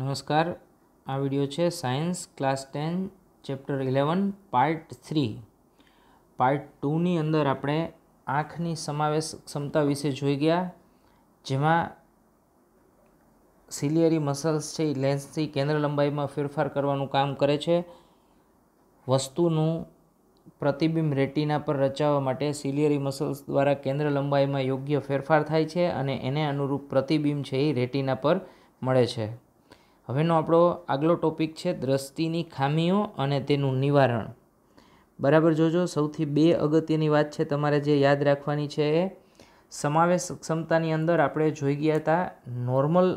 નમસ્કાર આ વિડિયો છે science class ten chapter eleven part three part ટુની અંદર આપણે આંખની સમાવેશ ક્ષમતા વિશે જોઈ ગયા જેમાં સિલિયરી મસલ્સ છે એ લેન્સથી કેન્દ્ર લંબાઈમાં ફેરફાર કરવાનું કામ કરે છે વસ્તુનું પ્રતિબિંબ રેટિના પર રચાવવા માટે સિલિયરી મસલ્સ દ્વારા કેન્દ્ર લંબાઈમાં યોગ્ય ફેરફાર થાય છે અને એને અનુરૂપ પ્રતિબિંબ છે એ રેટિના પર મળે છે હવેનો આપણો આગલો ટોપિક છે દ્રષ્ટિની ખામીઓ અને તેનું નિવારણ બરાબર જોજો સૌથી બે અગત્યની વાત છે તમારે જે યાદ રાખવાની છે એ સમાવેશ ક્ષમતાની અંદર આપણે જોઈ ગયા હતા નોર્મલ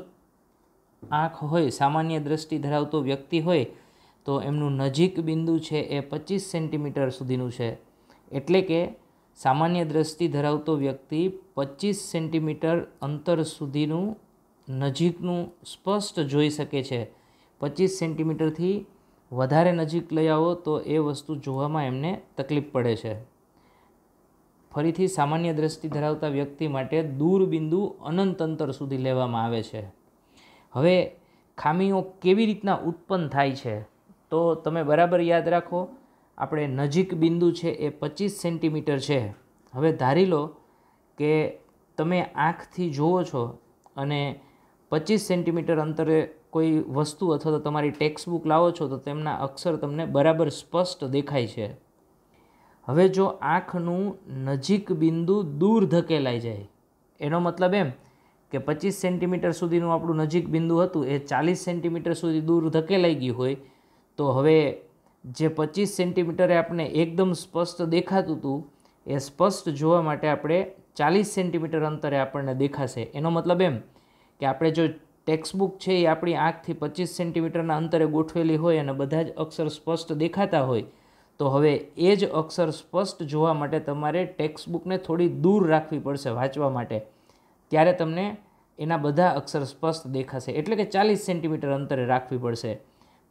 આંખ હોય સામાન્ય દ્રષ્ટિ ધરાવતો વ્યક્તિ હોય તો એમનું નજીક બિંદુ છે એ પચીસ સેન્ટીમીટર સુધીનું છે એટલે કે સામાન્ય દ્રષ્ટિ ધરાવતો વ્યક્તિ પચીસ સેન્ટીમીટર અંતર સુધીનું નજીકનું સ્પષ્ટ જોઈ શકે છે પચીસ સેન્ટીમીટરથી વધારે નજીક લઈ આવો તો એ વસ્તુ જોવામાં એમને તકલીફ પડે છે ફરીથી સામાન્ય દ્રષ્ટિ ધરાવતા વ્યક્તિ માટે દૂર બિંદુ અનંત અંતર સુધી લેવામાં આવે છે હવે ખામીઓ કેવી રીતના ઉત્પન્ન થાય છે તો તમે બરાબર યાદ રાખો આપણે નજીક બિંદુ છે એ પચીસ સેન્ટીમીટર છે હવે ધારી લો કે તમે આંખથી જુઓ છો અને પચીસ સેન્ટીમીટર અંતરે કોઈ વસ્તુ અથવા તો તમારી ટેક્સ્ટ બુક લાવો છો તો તેમના અક્ષર તમને બરાબર સ્પષ્ટ દેખાય છે હવે જો આંખનું નજીક બિંદુ દૂર ધકેલાઈ જાય એનો મતલબ એમ કે પચીસ સેન્ટીમીટર સુધીનું આપણું નજીક બિંદુ હતું એ ચાલીસ સેન્ટીમીટર સુધી દૂર ધકેલાઈ ગયું હોય તો હવે જે પચીસ સેન્ટીમીટરે આપણે એકદમ સ્પષ્ટ દેખાતું હતું એ સ્પષ્ટ જોવા માટે આપણે ચાલીસ સેન્ટીમીટર અંતરે આપણને દેખાશે એનો મતલબ એમ કે આપણે જો ટેક્સ્ટબુક છે એ આપણી આંખથી પચીસ સેન્ટીમીટરના અંતરે ગોઠવેલી હોય અને બધા જ અક્ષર સ્પષ્ટ દેખાતા હોય તો હવે એ જ અક્ષર સ્પષ્ટ જોવા માટે તમારે ટેક્સ્ટબુકને થોડી દૂર રાખવી પડશે વાંચવા માટે ત્યારે તમને એના બધા અક્ષર સ્પષ્ટ દેખાશે એટલે કે ચાલીસ સેન્ટીમીટર અંતરે રાખવી પડશે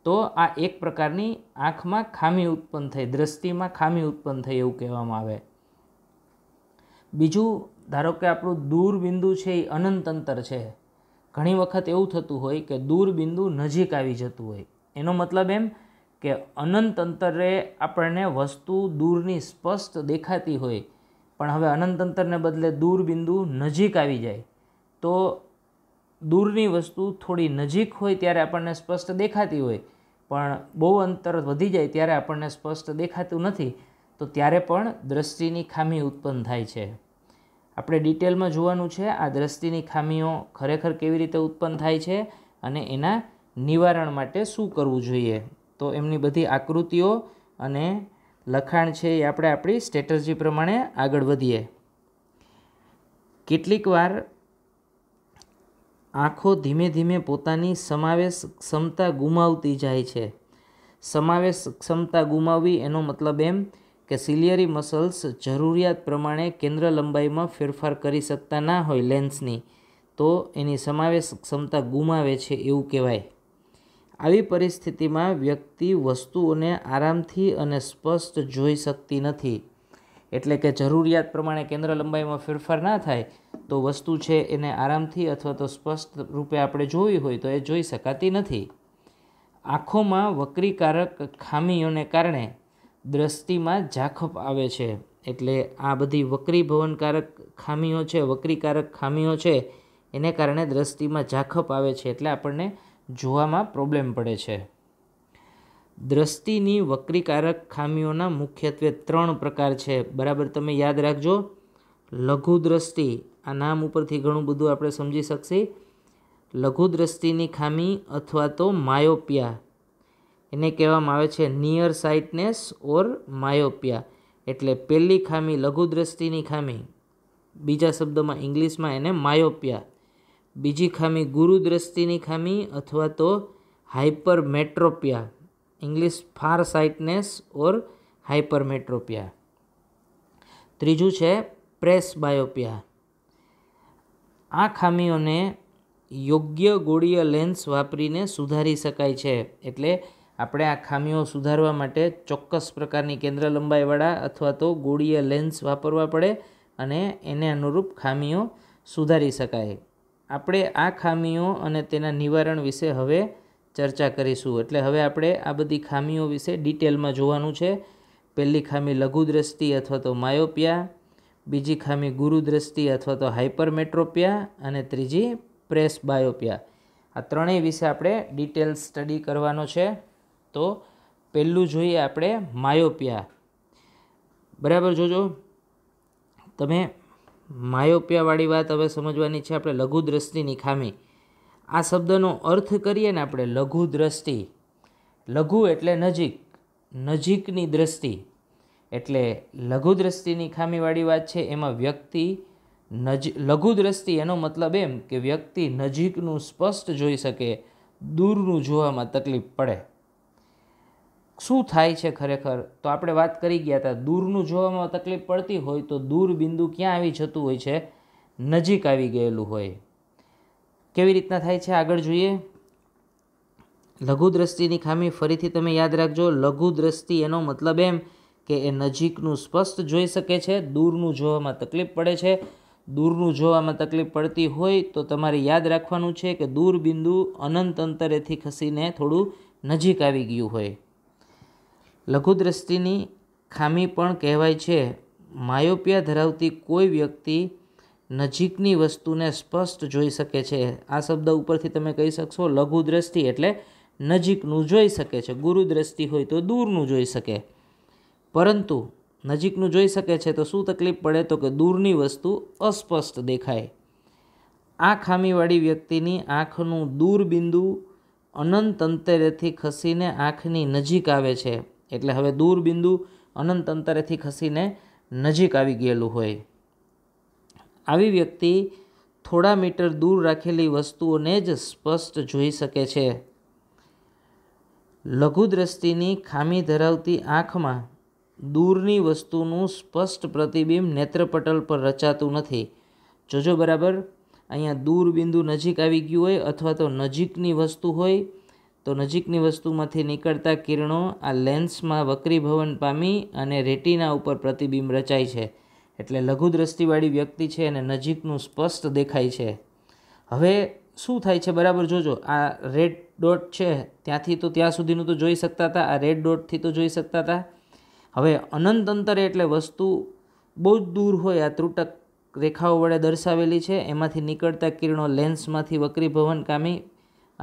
તો આ એક પ્રકારની આંખમાં ખામી ઉત્પન્ન થઈ દ્રષ્ટિમાં ખામી ઉત્પન્ન થઈ એવું કહેવામાં આવે બીજું ધારો કે આપણું દૂર બિંદુ છે એ અનંત અંતર છે ઘણી વખત એવું થતું હોય કે દૂર બિંદુ નજીક આવી જતું હોય એનો મતલબ એમ કે અનંત અંતરે આપણને વસ્તુ દૂરની સ્પષ્ટ દેખાતી હોય પણ હવે અનંત અંતરને બદલે દૂર બિંદુ નજીક આવી જાય તો દૂરની વસ્તુ થોડી નજીક હોય ત્યારે આપણને સ્પષ્ટ દેખાતી હોય પણ બહુ અંતર વધી જાય ત્યારે આપણને સ્પષ્ટ દેખાતું નથી તો ત્યારે પણ દૃષ્ટિની ખામી ઉત્પન્ન થાય છે આપણે ડિટેલમાં જોવાનું છે આ દ્રષ્ટિની ખામીઓ ખરેખર કેવી રીતે ઉત્પન્ન થાય છે અને એના નિવારણ માટે શું કરવું જોઈએ તો એમની બધી આકૃતિઓ અને લખાણ છે એ આપણે આપણી સ્ટ્રેટર્જી પ્રમાણે આગળ વધીએ કેટલીક વાર આંખો ધીમે ધીમે પોતાની સમાવેશ ક્ષમતા ગુમાવતી જાય છે સમાવેશ ક્ષમતા ગુમાવવી એનો મતલબ એમ કે સિલિયરી મસલ્સ જરૂરિયાત પ્રમાણે કેન્દ્ર લંબાઈમાં ફેરફાર કરી શકતા ના હોય લેન્સની તો એની સમાવેશ ક્ષમતા ગુમાવે છે એવું કહેવાય આવી પરિસ્થિતિમાં વ્યક્તિ વસ્તુઓને આરામથી અને સ્પષ્ટ જોઈ શકતી નથી એટલે કે જરૂરિયાત પ્રમાણે કેન્દ્ર લંબાઈમાં ફેરફાર ના થાય તો વસ્તુ છે એને આરામથી અથવા તો સ્પષ્ટ રૂપે આપણે જોવી હોય તો એ જોઈ શકાતી નથી આંખોમાં વક્રીકારક ખામીઓને કારણે દ્રષ્ટિમાં ઝાખપ આવે છે એટલે આ બધી વક્રી ભવનકારક ખામીઓ છે વક્રીકારક ખામીઓ છે એને કારણે દ્રષ્ટિમાં ઝાખપ આવે છે એટલે આપણને જોવામાં પ્રોબ્લેમ પડે છે દ્રષ્ટિની વક્રીકારક ખામીઓના મુખ્યત્વે ત્રણ પ્રકાર છે બરાબર તમે યાદ રાખજો લઘુ દ્રષ્ટિ આ નામ ઉપરથી ઘણું બધું આપણે સમજી શકશી લઘુ દ્રષ્ટિની ખામી અથવા તો માયોપિયા એને કહેવામાં આવે છે નિયર સાઇટનેસ ઓર માયોપિયા એટલે પહેલી ખામી લઘુદ્રષ્ટિની ખામી બીજા શબ્દોમાં ઇંગ્લિશમાં એને માયોપિયા બીજી ખામી ગુરુદ્રષ્ટિની ખામી અથવા તો hypermetropia English far sightedness or hypermetropia ત્રીજું છે પ્રેસ બાયોપિયા આ ખામીઓને યોગ્ય ગોળીય લેન્સ વાપરીને સુધારી શકાય છે એટલે આપણે આ ખામીઓ સુધારવા માટે ચોક્કસ પ્રકારની કેન્દ્ર લંબાઈવાળા અથવા તો ગોળીય લેન્સ વાપરવા પડે અને એને અનુરૂપ ખામીઓ સુધારી શકાય આપણે આ ખામીઓ અને તેના નિવારણ વિશે હવે ચર્ચા કરીશું એટલે હવે આપણે આ બધી ખામીઓ વિશે ડિટેલમાં જોવાનું છે પહેલી ખામી લઘુદ્રષ્ટિ અથવા તો માયોપિયા બીજી ખામી ગુરુ દ્રષ્ટિ અથવા તો હાઇપરમેટ્રોપિયા અને ત્રીજી પ્રેસ બાયોપિયા આ ત્રણેય વિશે આપણે ડિટેલ સ્ટડી કરવાનો છે તો પહેલું જોઈએ આપણે માયોપિયા બરાબર જોજો તમે માયોપિયાવાળી વાત હવે સમજવાની છે આપણે લઘુદ્રષ્ટિની ખામી આ શબ્દનો અર્થ કરીએ ને આપણે લઘુદ્રષ્ટિ લઘુ એટલે નજીક નજીકની દ્રષ્ટિ એટલે લઘુદ્રષ્ટિની ખામીવાળી વાત છે એમાં વ્યક્તિ નજ લઘુદ્રષ્ટિ એનો મતલબ એમ કે વ્યક્તિ નજીકનું સ્પષ્ટ જોઈ શકે દૂરનું જોવામાં તકલીફ પડે શું થાય છે ખરેખર તો આપણે વાત કરી ગયા હતા દૂરનું જોવામાં તકલીફ પડતી હોય તો દૂર બિંદુ ક્યાં આવી જતું હોય છે નજીક આવી ગયેલું હોય કેવી રીતના થાય છે આગળ જોઈએ લઘુ દ્રષ્ટિની ખામી ફરીથી તમે યાદ રાખજો લઘુ દ્રષ્ટિ એનો મતલબ એમ કે એ નજીકનું સ્પષ્ટ જોઈ શકે છે દૂરનું જોવામાં તકલીફ પડે છે દૂરનું જોવામાં તકલીફ પડતી હોય તો તમારે યાદ રાખવાનું છે કે દૂર બિંદુ અનંત અંતરેથી ખસીને થોડું નજીક આવી ગયું હોય લઘુદ્રષ્ટિની ખામી પણ કહેવાય છે માયોપિયા ધરાવતી કોઈ વ્યક્તિ નજીકની વસ્તુને સ્પષ્ટ જોઈ શકે છે આ શબ્દ ઉપરથી તમે કહી શકશો લઘુ દ્રષ્ટિ એટલે નજીકનું જોઈ શકે છે ગુરુ દ્રષ્ટિ હોય તો દૂરનું જોઈ શકે પરંતુ નજીકનું જોઈ શકે છે તો શું તકલીફ પડે તો કે દૂરની વસ્તુ અસ્પષ્ટ દેખાય આ ખામીવાળી વ્યક્તિની આંખનું દૂર બિંદુ અનંત અંતરેથી ખસીને આંખની નજીક આવે છે એટલે હવે દૂર બિંદુ અનંત અંતરેથી ખસીને નજીક આવી ગયેલું હોય આવી વ્યક્તિ થોડા મીટર દૂર રાખેલી વસ્તુઓને જ સ્પષ્ટ જોઈ શકે છે લઘુદ્રષ્ટિની ખામી ધરાવતી આંખમાં દૂરની વસ્તુનું સ્પષ્ટ પ્રતિબિંબ નેત્રપટલ પર રચાતું નથી જોજો બરાબર અહીંયા દૂર બિંદુ નજીક આવી ગયું હોય અથવા તો નજીકની વસ્તુ હોય તો નજીકની વસ્તુમાંથી નીકળતા કિરણો આ લેન્સમાં વક્રીભવન પામી અને રેટિના ઉપર પ્રતિબિંબ રચાય છે એટલે લઘુદ્રષ્ટિવાળી વ્યક્તિ છે અને નજીકનું સ્પષ્ટ દેખાય છે હવે શું થાય છે બરાબર જોજો આ રેડ ડોટ છે ત્યાંથી તો ત્યાં સુધીનું તો જોઈ શકતા હતા આ રેડ ડોટથી તો જોઈ શકતા હતા હવે અનંત અંતરે એટલે વસ્તુ બહુ જ દૂર હોય આ ત્રુટક રેખાઓ વડે દર્શાવેલી છે એમાંથી નીકળતા કિરણો લેન્સમાંથી વક્રીભવન કામી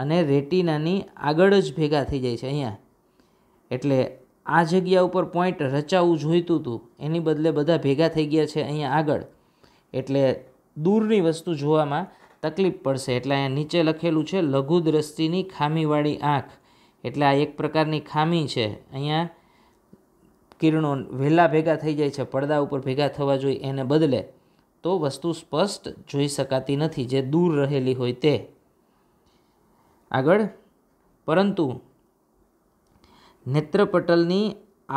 અને રેટિનાની આગળ જ ભેગા થઈ જાય છે અહીંયા એટલે આ જગ્યા ઉપર પોઈન્ટ રચાવવું જોઈતું હતું એની બદલે બધા ભેગા થઈ ગયા છે અહીંયા આગળ એટલે દૂરની વસ્તુ જોવામાં તકલીફ પડશે એટલે અહીંયા નીચે લખેલું છે લઘુ દ્રષ્ટિની ખામીવાળી આંખ એટલે આ એક પ્રકારની ખામી છે અહીંયા કિરણો વહેલા ભેગા થઈ જાય છે પડદા ઉપર ભેગા થવા જોઈએ એને બદલે તો વસ્તુ સ્પષ્ટ જોઈ શકાતી નથી જે દૂર રહેલી હોય તે આગળ પરંતુ નેત્રપટલની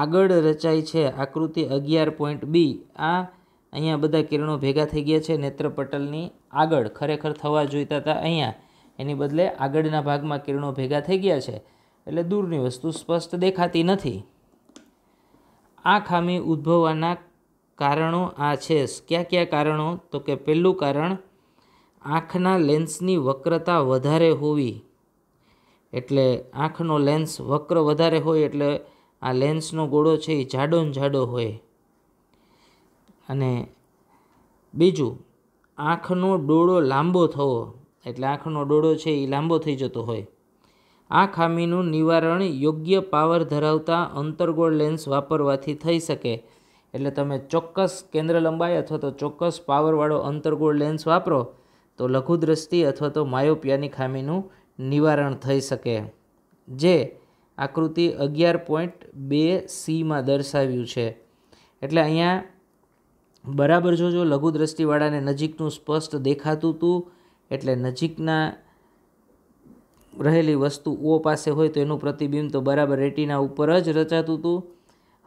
આગળ રચાય છે આકૃતિ અગિયાર પોઈન્ટ બી આ અહીંયા બધા કિરણો ભેગા થઈ ગયા છે નેત્રપટલની આગળ ખરેખર થવા જોઈતા હતા અહીંયા એની બદલે આગળના ભાગમાં કિરણો ભેગા થઈ ગયા છે એટલે દૂરની વસ્તુ સ્પષ્ટ દેખાતી નથી આ ખામી ઉદ્ભવવાના કારણો આ છે કયા કયા કારણો તો કે પહેલું કારણ આંખના લેન્સની વક્રતા વધારે હોવી એટલે આંખનો લેન્સ વક્ર વધારે હોય એટલે આ લેન્સનો ગોળો છે એ જાડો ને જાડો હોય અને બીજું આંખનો ડોળો લાંબો થવો એટલે આંખનો ડોળો છે એ લાંબો થઈ જતો હોય આ ખામીનું નિવારણ યોગ્ય પાવર ધરાવતા અંતર્ગોળ લેન્સ વાપરવાથી થઈ શકે એટલે તમે ચોક્કસ કેન્દ્ર લંબાઈ અથવા તો ચોક્કસ પાવરવાળો અંતર્ગોળ લેન્સ વાપરો તો લઘુદ્રષ્ટિ અથવા તો માયોપિયાની ખામીનું નિવારણ થઈ શકે જે આકૃતિ અગિયાર પોઈન્ટ બે સીમાં દર્શાવ્યું છે એટલે અહીંયા બરાબર જો લઘુ દ્રષ્ટિવાળાને નજીકનું સ્પષ્ટ દેખાતું હતું એટલે નજીકના રહેલી વસ્તુ ઓ પાસે હોય તો એનું પ્રતિબિંબ તો બરાબર રેટીના ઉપર જ રચાતું હતું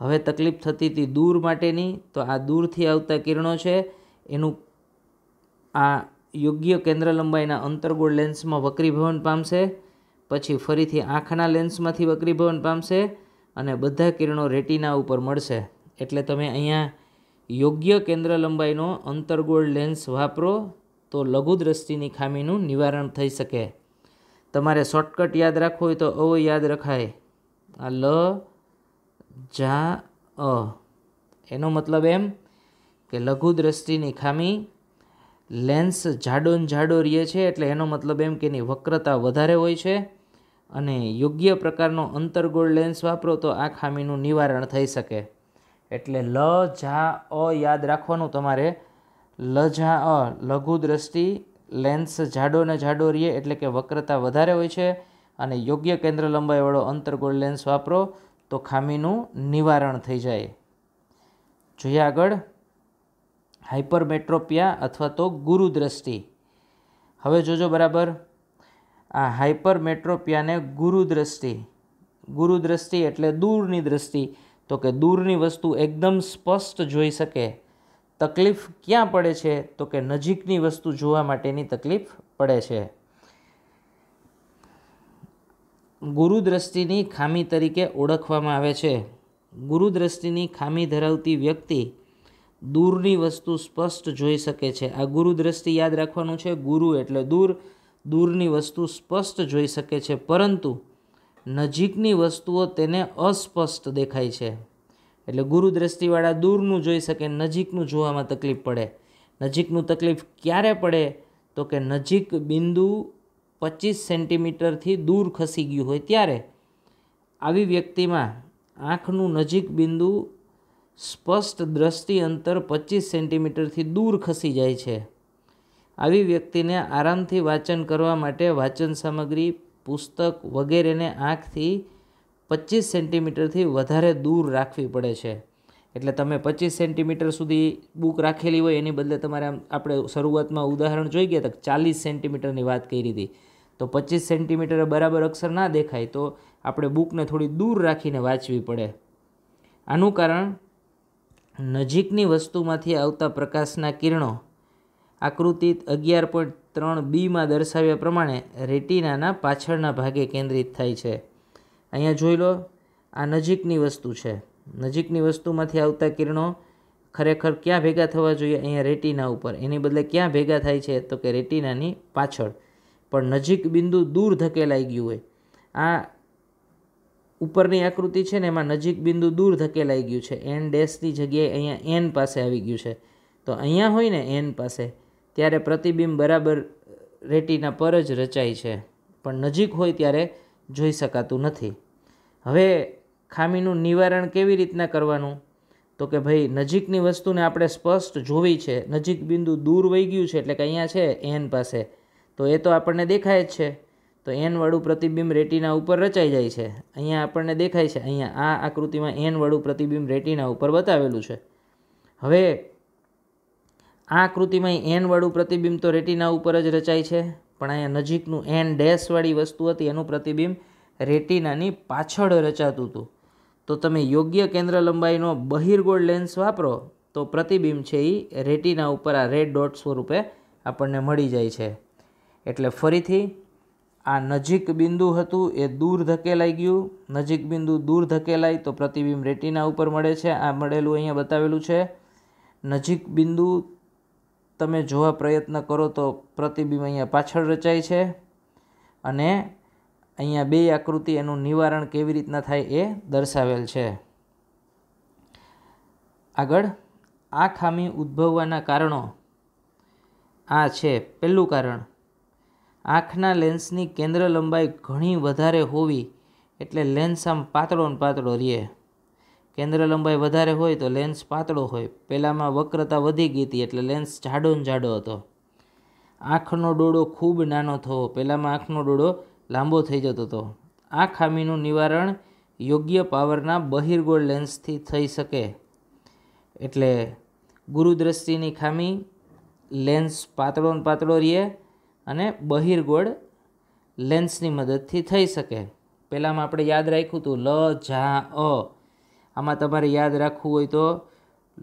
હવે તકલીફ થતી હતી દૂર માટેની તો આ દૂરથી આવતા કિરણો છે એનું આ યોગ્ય કેન્દ્ર લંબાઈના અંતર્ગોળ લેન્સમાં વક્રીભવન પામશે પછી ફરીથી આંખના લેન્સમાંથી વક્રીભવન પામશે અને બધા કિરણો રેટિના ઉપર મળશે એટલે તમે અહીંયા યોગ્ય કેન્દ્ર લંબાઈનો અંતર્ગોળ લેન્સ વાપરો તો લઘુદ્રષ્ટિની ખામીનું નિવારણ થઈ શકે તમારે શોર્ટકટ યાદ રાખવું હોય તો અ યાદ રખાય આ લ જા અ એનો મતલબ એમ કે લઘુદ્રષ્ટિની ખામી લેન્સ જાડો ને જાડો રહે છે એટલે એનો મતલબ એમ કે એની વક્રતા વધારે હોય છે અને યોગ્ય પ્રકારનો અંતર્ગોળ લેન્સ વાપરો તો આ ખામીનું નિવારણ થઈ શકે એટલે લ જા અ યાદ રાખવાનું તમારે લ જા અ લઘુ દ્રષ્ટિ લેન્સ જાડો ને જાડો રહે એટલે કે વક્રતા વધારે હોય છે અને યોગ્ય કેન્દ્ર લંબાઈવાળો અંતર્ગોળ લેન્સ વાપરો તો ખામીનું નિવારણ થઈ જાય જોઈએ આગળ હાઇપરમેટ્રોપિયા અથવા તો ગુરુદ્રષ્ટિ હવે જોજો બરાબર આ હાઇપરમેટ્રોપિયાને ગુરુદ્રષ્ટિ ગુરુદ્રષ્ટિ એટલે દૂરની દ્રષ્ટિ તો કે દૂરની વસ્તુ એકદમ સ્પષ્ટ જોઈ શકે તકલીફ ક્યાં પડે છે તો કે નજીકની વસ્તુ જોવા માટેની તકલીફ પડે છે ગુરુદ્રષ્ટિની ખામી તરીકે ઓળખવામાં આવે છે ગુરુદ્રષ્ટિની ખામી ધરાવતી વ્યક્તિ દૂરની વસ્તુ સ્પષ્ટ જોઈ શકે છે આ ગુરુ દ્રષ્ટિ યાદ રાખવાનું છે ગુરુ એટલે દૂર દૂરની વસ્તુ સ્પષ્ટ જોઈ શકે છે પરંતુ નજીકની વસ્તુઓ તેને અસ્પષ્ટ દેખાય છે એટલે ગુરુ દ્રષ્ટિવાળા દૂરનું જોઈ શકે નજીકનું જોવામાં તકલીફ પડે નજીકનું તકલીફ ક્યારે પડે તો કે નજીક બિંદુ પચીસ સેન્ટીમીટરથી દૂર ખસી ગયું હોય ત્યારે આવી વ્યક્તિમાં આંખનું નજીક બિંદુ સ્પષ્ટ દ્રષ્ટિ અંતર પચીસ સેન્ટીમીટરથી દૂર ખસી જાય છે આવી વ્યક્તિને આરામથી વાંચન કરવા માટે વાંચન સામગ્રી પુસ્તક વગેરેને આંખથી પચીસ સેન્ટીમીટરથી વધારે દૂર રાખવી પડે છે એટલે તમે પચીસ સેન્ટીમીટર સુધી બુક રાખેલી હોય એની બદલે તમારે આમ આપણે શરૂઆતમાં ઉદાહરણ જોઈ ગયા હતા ચાલીસ સેન્ટીમીટરની વાત કરી હતી તો પચીસ સેન્ટીમીટરે બરાબર અક્ષર ના દેખાય તો આપણે બુકને થોડી દૂર રાખીને વાંચવી પડે આનું કારણ નજીકની વસ્તુમાંથી આવતા પ્રકાશના કિરણો આકૃતિ અગિયાર પોઈન્ટ ત્રણ બીમાં દર્શાવ્યા પ્રમાણે રેટિનાના પાછળના ભાગે કેન્દ્રિત થાય છે અહીંયા જોઈ લો આ નજીકની વસ્તુ છે નજીકની વસ્તુમાંથી આવતા કિરણો ખરેખર ક્યાં ભેગા થવા જોઈએ અહીંયા રેટિના ઉપર એની બદલે ક્યાં ભેગા થાય છે તો કે રેટિનાની પાછળ પણ નજીક બિંદુ દૂર ધકેલાઈ ગયું હોય આ ઉપરની આકૃતિ છે ને એમાં નજીક બિંદુ દૂર ધકેલાઈ ગયું છે એન ડેશની જગ્યાએ અહીંયા એન પાસે આવી ગયું છે તો અહીંયા હોય ને એન પાસે ત્યારે પ્રતિબિંબ બરાબર રેટીના પર જ રચાય છે પણ નજીક હોય ત્યારે જોઈ શકાતું નથી હવે ખામીનું નિવારણ કેવી રીતના કરવાનું તો કે ભાઈ નજીકની વસ્તુને આપણે સ્પષ્ટ જોવી છે નજીક બિંદુ દૂર વહી ગયું છે એટલે કે અહીંયા છે એન પાસે તો એ તો આપણને દેખાય જ છે તો એનવાળું પ્રતિબિંબ રેટિના ઉપર રચાઈ જાય છે અહીંયા આપણને દેખાય છે અહીંયા આ આકૃતિમાં એનવાળું પ્રતિબિંબ રેટિના ઉપર બતાવેલું છે હવે આ આકૃતિમાં એનવાળું પ્રતિબિંબ તો રેટિના ઉપર જ રચાય છે પણ અહીંયા નજીકનું એન ડેશવાળી વસ્તુ હતી એનું પ્રતિબિંબ રેટિનાની પાછળ રચાતું હતું તો તમે યોગ્ય કેન્દ્ર લંબાઈનો બહિર્ગોળ લેન્સ વાપરો તો પ્રતિબિંબ છે એ રેટિના ઉપર આ રેડ ડોટ સ્વરૂપે આપણને મળી જાય છે એટલે ફરીથી આ નજીક બિંદુ હતું એ દૂર ધકેલાઈ ગયું નજીક બિંદુ દૂર ધકેલાય તો પ્રતિબિંબ રેટીના ઉપર મળે છે આ મળેલું અહીંયા બતાવેલું છે નજીક બિંદુ તમે જોવા પ્રયત્ન કરો તો પ્રતિબિંબ અહીંયા પાછળ રચાય છે અને અહીંયા બે આકૃતિ એનું નિવારણ કેવી રીતના થાય એ દર્શાવેલ છે આગળ આ ખામી ઉદ્ભવવાના કારણો આ છે પહેલું કારણ આંખના લેન્સની કેન્દ્ર લંબાઈ ઘણી વધારે હોવી એટલે લેન્સ આમ પાતળો ને પાતળો રહે કેન્દ્ર લંબાઈ વધારે હોય તો લેન્સ પાતળો હોય પહેલાંમાં વક્રતા વધી ગઈ હતી એટલે લેન્સ જાડો ને જાડો હતો આંખનો ડોળો ખૂબ નાનો થયો પહેલાંમાં આંખનો ડોળો લાંબો થઈ જતો હતો આ ખામીનું નિવારણ યોગ્ય પાવરના બહિર્ગોળ લેન્સથી થઈ શકે એટલે ગુરુદ્રષ્ટિની ખામી લેન્સ પાતળો ને પાતળો રહે અને બહિર્ગોળ લેન્સની મદદથી થઈ શકે પહેલાંમાં આપણે યાદ રાખ્યું હતું લ જા અ આમાં તમારે યાદ રાખવું હોય તો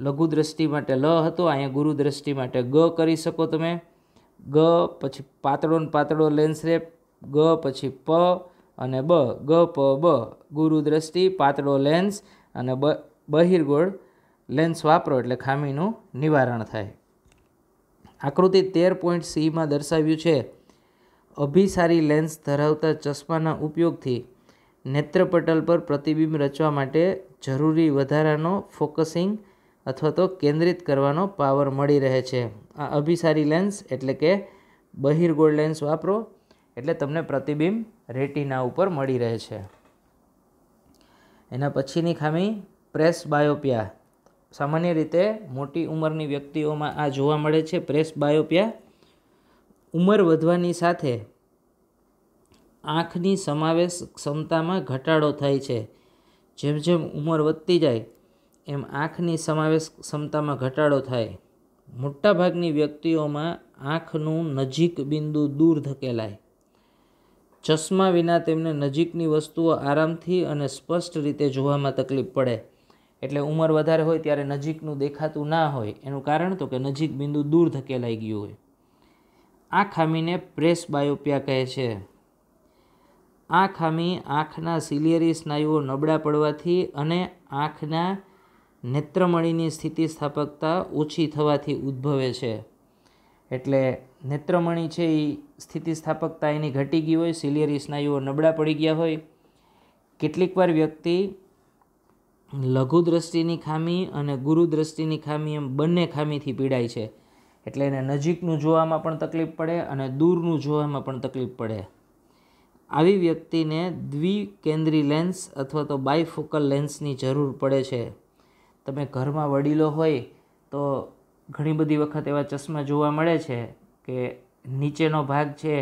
લઘુ દ્રષ્ટિ માટે લ હતો અહીંયા ગુરુ દ્રષ્ટિ માટે ગ કરી શકો તમે ગ પછી પાતળો ને પાતળો લેન્સ રે ગ પછી પ અને બ ગ પ બ ગુરુ દ્રષ્ટિ પાતળો લેન્સ અને બ બહિર્ગોળ લેન્સ વાપરો એટલે ખામીનું નિવારણ થાય આકૃતિ તેર પોઈન્ટ સીમાં દર્શાવ્યું છે અભિસારી લેન્સ ધરાવતા ચશ્માના ઉપયોગથી નેત્રપટલ પર પ્રતિબિંબ રચવા માટે જરૂરી વધારાનો ફોકસિંગ અથવા તો કેન્દ્રિત કરવાનો પાવર મળી રહે છે આ અભિસારી લેન્સ એટલે કે બહિર્ગોળ લેન્સ વાપરો એટલે તમને પ્રતિબિંબ રેટિના ઉપર મળી રહે છે એના પછીની ખામી પ્રેસ બાયોપિયા સામાન્ય રીતે મોટી ઉંમરની વ્યક્તિઓમાં આ જોવા મળે છે પ્રેસ બાયોપિયા ઉંમર વધવાની સાથે આંખની સમાવેશ ક્ષમતામાં ઘટાડો થાય છે જેમ જેમ ઉંમર વધતી જાય એમ આંખની સમાવેશ ક્ષમતામાં ઘટાડો થાય મોટાભાગની વ્યક્તિઓમાં આંખનું નજીક બિંદુ દૂર ધકેલાય ચશ્મા વિના તેમને નજીકની વસ્તુઓ આરામથી અને સ્પષ્ટ રીતે જોવામાં તકલીફ પડે એટલે ઉંમર વધારે હોય ત્યારે નજીકનું દેખાતું ના હોય એનું કારણ તો કે નજીક બિંદુ દૂર ધકેલાઈ ગયું હોય આ ખામીને પ્રેસ બાયોપિયા કહે છે આ ખામી આંખના સિલિયરી સ્નાયુઓ નબળા પડવાથી અને આંખના નેત્રમણીની સ્થિતિસ્થાપકતા ઓછી થવાથી ઉદ્ભવે છે એટલે નેત્રમણી છે એ સ્થિતિસ્થાપકતા એની ઘટી ગઈ હોય સિલિયરી સ્નાયુઓ નબળા પડી ગયા હોય કેટલીકવાર વ્યક્તિ લઘુ દ્રષ્ટિની ખામી અને ગુરુ દ્રષ્ટિની ખામી એમ બંને ખામીથી પીડાય છે એટલે એને નજીકનું જોવામાં પણ તકલીફ પડે અને દૂરનું જોવામાં પણ તકલીફ પડે આવી વ્યક્તિને દ્વિકેન્દ્રી લેન્સ અથવા તો બાયફોકલ લેન્સની જરૂર પડે છે તમે ઘરમાં વડીલો હોય તો ઘણી બધી વખત એવા ચશ્મા જોવા મળે છે કે નીચેનો ભાગ છે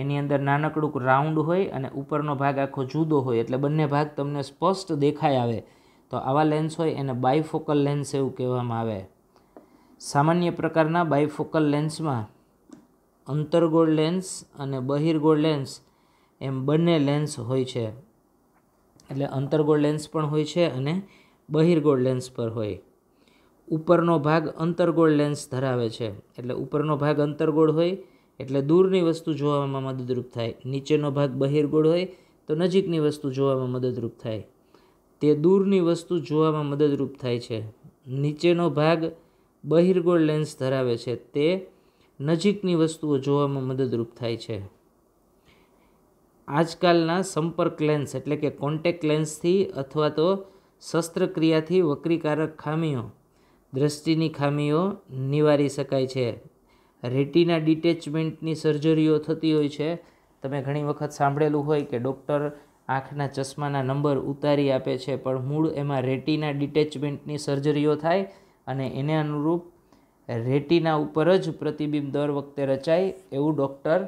એની અંદર નાનકડું રાઉન્ડ હોય અને ઉપરનો ભાગ આખો જુદો હોય એટલે બંને ભાગ તમને સ્પષ્ટ દેખાય આવે તો આવા લેન્સ હોય એને બાયફોકલ લેન્સ એવું કહેવામાં આવે સામાન્ય પ્રકારના બાયફોકલ લેન્સમાં અંતરગોળ લેન્સ અને બહિર્ગોળ લેન્સ એમ બંને લેન્સ હોય છે એટલે અંતરગોળ લેન્સ પણ હોય છે અને બહિર્ગોળ લેન્સ પર હોય ઉપરનો ભાગ અંતરગોળ લેન્સ ધરાવે છે એટલે ઉપરનો ભાગ અંતરગોળ હોય એટલે દૂરની વસ્તુ જોવામાં મદદરૂપ થાય નીચેનો ભાગ બહિર્ગોળ હોય તો નજીકની વસ્તુ જોવામાં મદદરૂપ થાય તે દૂરની વસ્તુ જોવામાં મદદરૂપ થાય છે નીચેનો ભાગ બહિર્ગોળ લેન્સ ધરાવે છે તે નજીકની વસ્તુઓ જોવામાં મદદરૂપ થાય છે આજકાલના સંપર્ક લેન્સ એટલે કે કોન્ટેક લેન્સથી અથવા તો શસ્ત્રક્રિયાથી વક્રીકારક ખામીઓ દ્રષ્ટિની ખામીઓ નિવારી શકાય છે રેટીના ડિટેચમેન્ટની સર્જરીઓ થતી હોય છે તમે ઘણી વખત સાંભળેલું હોય કે ડૉક્ટર આંખના ચશ્માના નંબર ઉતારી આપે છે પણ મૂળ એમાં રેટીના ડિટેચમેન્ટની સર્જરીઓ થાય અને એને અનુરૂપ રેટીના ઉપર જ પ્રતિબિંબ દર વખતે રચાય એવું ડૉક્ટર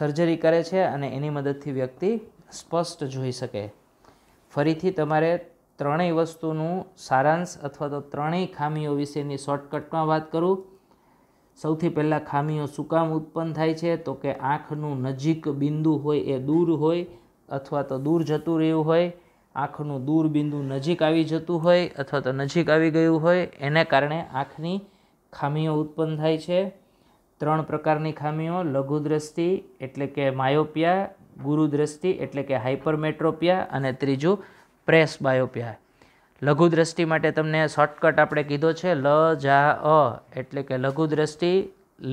સર્જરી કરે છે અને એની મદદથી વ્યક્તિ સ્પષ્ટ જોઈ શકે ફરીથી તમારે ત્રણેય વસ્તુનું સારાંશ અથવા તો ત્રણેય ખામીઓ વિશેની શોર્ટકટમાં વાત કરું સૌથી પહેલાં ખામીઓ શું કામ ઉત્પન્ન થાય છે તો કે આંખનું નજીક બિંદુ હોય એ દૂર હોય અથવા તો દૂર જતું રહ્યું હોય આંખનું દૂર બિંદુ નજીક આવી જતું હોય અથવા તો નજીક આવી ગયું હોય એને કારણે આંખની ખામીઓ ઉત્પન્ન થાય છે ત્રણ પ્રકારની ખામીઓ લઘુદ્રષ્ટિ એટલે કે માયોપિયા ગુરુદ્રષ્ટિ એટલે કે હાઇપરમેટ્રોપિયા અને ત્રીજું પ્રેસ બાયોપિયા લઘુદ્રષ્ટિ માટે તમને શોર્ટકટ આપણે કીધો છે લ જા અ એટલે કે લઘુદ્રષ્ટિ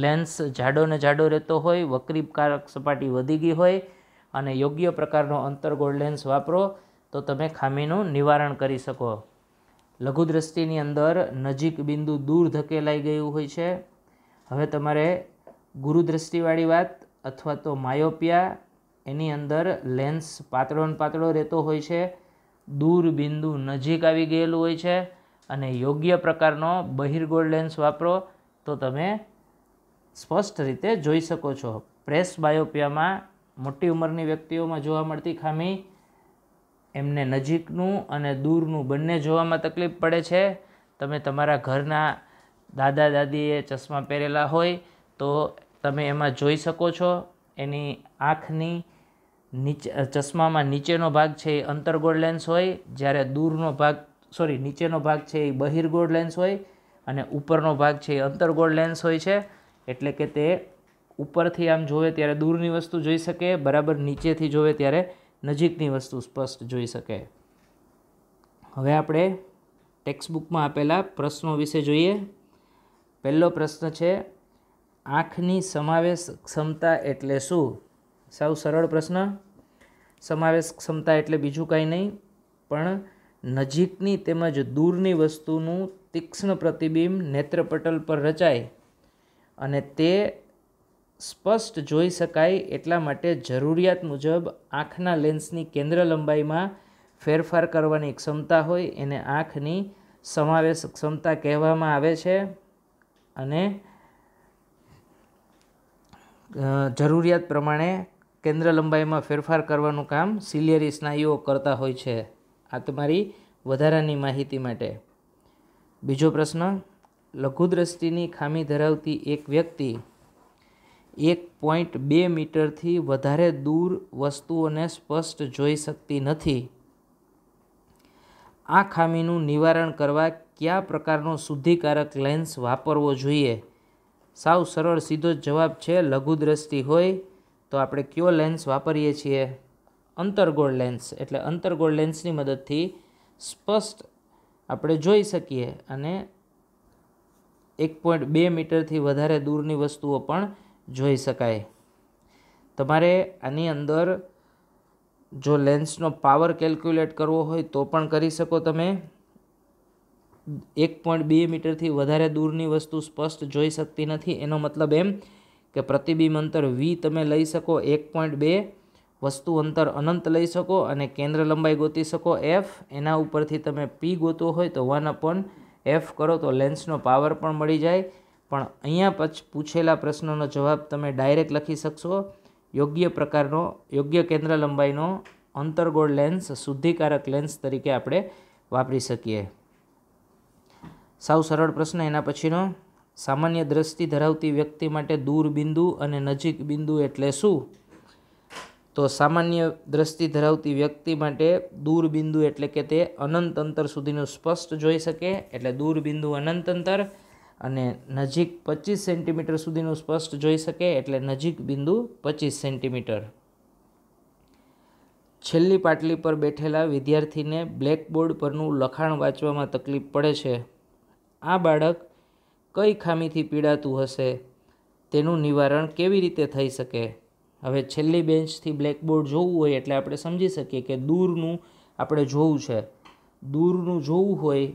લેન્સ જાડો ને જાડો રહેતો હોય વક્રીકારક સપાટી વધી ગઈ હોય અને યોગ્ય પ્રકારનો અંતર્ગોળ લેન્સ વાપરો તો તમે ખામીનું નિવારણ કરી શકો લઘુદ્રષ્ટિની અંદર નજીક બિંદુ દૂર ધકેલાઈ ગયું હોય છે હવે તમારે ગુરુદ્રષ્ટિવાળી વાત અથવા તો માયોપિયા એની અંદર લેન્સ પાતળો ને પાતળો રહેતો હોય છે દૂર બિંદુ નજીક આવી ગયેલું હોય છે અને યોગ્ય પ્રકારનો બહિર્ગોળ લેન્સ વાપરો તો તમે સ્પષ્ટ રીતે જોઈ શકો છો પ્રેસ બાયોપિયામાં મોટી ઉંમરની વ્યક્તિઓમાં જોવા મળતી ખામી એમને નજીકનું અને દૂરનું બંને જોવામાં તકલીફ પડે છે તમે તમારા ઘરના દાદા દાદીએ ચશ્મા પહેરેલા હોય તો તમે એમાં જોઈ શકો છો એની આંખની નીચે ચશ્મામાં નીચેનો ભાગ છે એ અંતરગોળ લેન્સ હોય જ્યારે દૂરનો ભાગ સોરી નીચેનો ભાગ છે એ બહિરગોળ લેન્સ હોય અને ઉપરનો ભાગ છે એ અંતરગોળ લેન્સ હોય છે એટલે કે તે ઉપરથી આમ જોવે ત્યારે દૂરની વસ્તુ જોઈ શકે બરાબર નીચેથી જોવે ત્યારે નજીકની વસ્તુ સ્પષ્ટ જોઈ શકે હવે આપણે ટેક્સ્ટબુકમાં આપેલા પ્રશ્નો વિશે જોઈએ પહેલો પ્રશ્ન છે આંખની સમાવેશ ક્ષમતા એટલે શું સાવ સરળ પ્રશ્ન સમાવેશ ક્ષમતા એટલે બીજું કાંઈ નહીં પણ નજીકની તેમજ દૂરની વસ્તુનું તીક્ષ્ણ પ્રતિબિંબ નેત્રપટલ પર રચાય અને તે સ્પષ્ટ જોઈ શકાય એટલા માટે જરૂરિયાત મુજબ આંખના લેન્સની કેન્દ્ર લંબાઈમાં ફેરફાર કરવાની ક્ષમતા હોય એને આંખની સમાવેશ ક્ષમતા કહેવામાં આવે છે અને જરૂરિયાત પ્રમાણે કેન્દ્ર લંબાઈમાં ફેરફાર કરવાનું કામ સિલિયરી સ્નાયુઓ કરતા હોય છે આ તમારી વધારાની માહિતી માટે બીજો પ્રશ્ન લઘુદ્રષ્ટિની ખામી ધરાવતી એક વ્યક્તિ એક પોઈન્ટ બે મીટરથી વધારે દૂર વસ્તુઓને સ્પષ્ટ જોઈ શકતી નથી આ ખામીનું નિવારણ કરવા કયા પ્રકારનો શુદ્ધિકારક લેન્સ વાપરવો જોઈએ સાવ સરળ સીધો જવાબ છે લઘુદ્રષ્ટિ હોય તો આપણે કયો લેન્સ વાપરીએ છીએ અંતરગોળ લેન્સ એટલે અંતરગોળ લેન્સની મદદથી સ્પષ્ટ આપણે જોઈ શકીએ અને એક પોઈન્ટ બે મીટરથી વધારે દૂરની વસ્તુઓ પણ જોઈ શકાય તમારે આની અંદર જો લેન્સનો પાવર કેલ્ક્યુલેટ કરવો હોય તો પણ કરી શકો તમે એક પોઈન્ટ બે મીટરથી વધારે દૂરની વસ્તુ સ્પષ્ટ જોઈ શકતી નથી એનો મતલબ એમ કે પ્રતિબિંબ અંતર વી તમે લઈ શકો એક પોઈન્ટ બે વસ્તુ અંતર અનંત લઈ શકો અને કેન્દ્ર લંબાઈ ગોતી શકો એફ એના ઉપરથી તમે પી ગોતવો હોય તો વન અપન એફ કરો તો લેન્સનો પાવર પણ મળી જાય પણ અહીંયા પછી પૂછેલા પ્રશ્નોનો જવાબ તમે ડાયરેક્ટ લખી શકશો યોગ્ય પ્રકારનો યોગ્ય કેન્દ્ર લંબાઈનો અંતર્ગોળ લેન્સ શુદ્ધિકારક લેન્સ તરીકે આપણે વાપરી શકીએ સાવ સરળ પ્રશ્ન એના પછીનો સામાન્ય દ્રષ્ટિ ધરાવતી વ્યક્તિ માટે દૂર બિંદુ અને નજીક બિંદુ એટલે શું તો સામાન્ય દ્રષ્ટિ ધરાવતી વ્યક્તિ માટે દૂર બિંદુ એટલે કે તે અનંત અંતર સુધીનું સ્પષ્ટ જોઈ શકે એટલે દૂર બિંદુ અનંત અંતર અને નજીક પચીસ સેન્ટીમીટર સુધીનું સ્પષ્ટ જોઈ શકે એટલે નજીક બિંદુ પચીસ સેન્ટીમીટર છેલ્લી પાટલી પર બેઠેલા વિદ્યાર્થીને બ્લેકબોર્ડ પરનું લખાણ વાંચવામાં તકલીફ પડે છે આ બાળક કઈ ખામીથી પીડાતું હશે તેનું નિવારણ કેવી રીતે થઈ શકે હવે છેલ્લી બેન્ચથી બ્લેકબોર્ડ જોવું હોય એટલે આપણે સમજી શકીએ કે દૂરનું આપણે જોવું છે દૂરનું જોવું હોય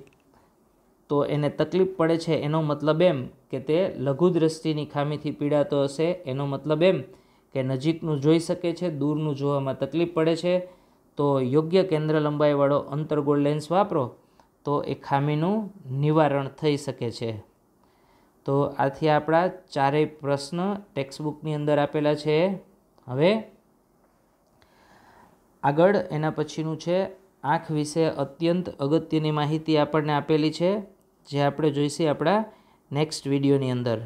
તો એને તકલીફ પડે છે એનો મતલબ એમ કે તે લઘુ દ્રષ્ટિની ખામીથી પીડાતો હશે એનો મતલબ એમ કે નજીકનું જોઈ શકે છે દૂરનું જોવામાં તકલીફ પડે છે તો યોગ્ય કેન્દ્ર લંબાઈવાળો અંતર્ગોળ લેન્સ વાપરો તો એ ખામીનું નિવારણ થઈ શકે છે તો આથી આપણા ચારેય પ્રશ્ન ટેક્સ્ટબુકની અંદર આપેલા છે હવે આગળ એના પછીનું છે આંખ વિશે અત્યંત અગત્યની માહિતી આપણને આપેલી છે જે આપણે જોઈશે આપણા નેક્સ્ટ વિડીયોની અંદર